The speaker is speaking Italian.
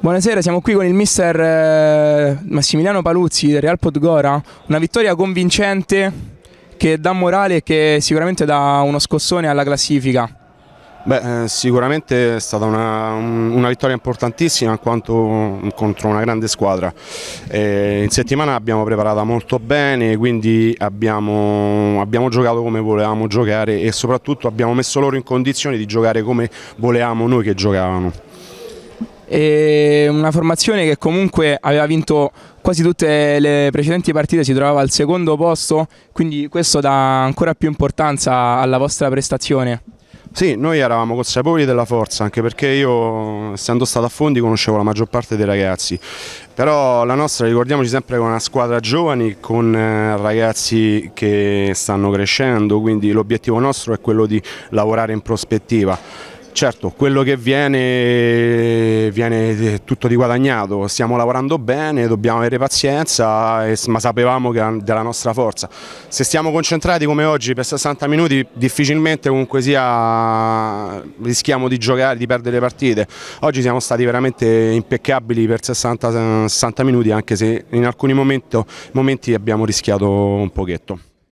Buonasera, siamo qui con il mister eh, Massimiliano Paluzzi del Real Podgora, una vittoria convincente che dà morale e che sicuramente dà uno scossone alla classifica. Beh, eh, sicuramente è stata una, una vittoria importantissima in quanto mm, contro una grande squadra. Eh, in settimana abbiamo preparato molto bene, quindi abbiamo, abbiamo, giocato come volevamo giocare e soprattutto abbiamo messo loro in condizione di giocare come volevamo noi che giocavamo e una formazione che comunque aveva vinto quasi tutte le precedenti partite, si trovava al secondo posto, quindi questo dà ancora più importanza alla vostra prestazione. Sì, noi eravamo consapevoli della forza, anche perché io, essendo stato a fondi, conoscevo la maggior parte dei ragazzi. Però la nostra, ricordiamoci sempre, è una squadra giovani con eh, ragazzi che stanno crescendo, quindi l'obiettivo nostro è quello di lavorare in prospettiva. Certo, quello che viene viene eh, tutto riguadagnato stiamo lavorando bene, dobbiamo avere pazienza, eh, ma sapevamo che era della nostra forza. Se stiamo concentrati come oggi per 60 minuti difficilmente comunque sia rischiamo di giocare, di perdere le partite. Oggi siamo stati veramente impeccabili per 60, 60 minuti anche se in alcuni momenti, momenti abbiamo rischiato un pochetto.